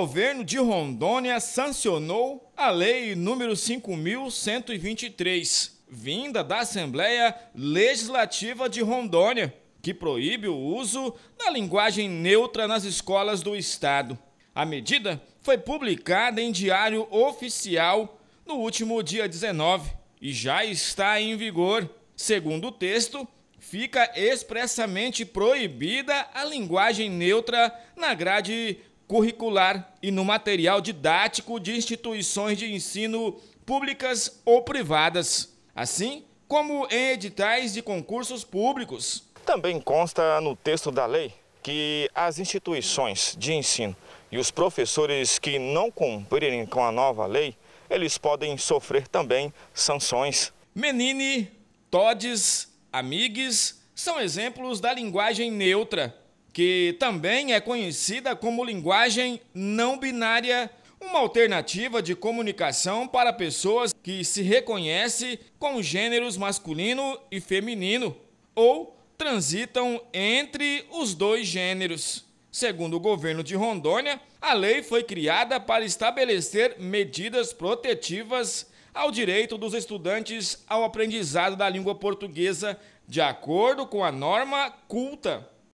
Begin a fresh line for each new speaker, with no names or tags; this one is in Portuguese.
governo de Rondônia sancionou a Lei número 5.123, vinda da Assembleia Legislativa de Rondônia, que proíbe o uso da linguagem neutra nas escolas do Estado. A medida foi publicada em Diário Oficial no último dia 19 e já está em vigor. Segundo o texto, fica expressamente proibida a linguagem neutra na grade curricular e no material didático de instituições de ensino públicas ou privadas, assim como em editais de concursos públicos. Também consta no texto da lei que as instituições de ensino e os professores que não cumprirem com a nova lei, eles podem sofrer também sanções. Menine, Todes, Amigues são exemplos da linguagem neutra que também é conhecida como linguagem não binária, uma alternativa de comunicação para pessoas que se reconhecem com gêneros masculino e feminino ou transitam entre os dois gêneros. Segundo o governo de Rondônia, a lei foi criada para estabelecer medidas protetivas ao direito dos estudantes ao aprendizado da língua portuguesa, de acordo com a norma culta.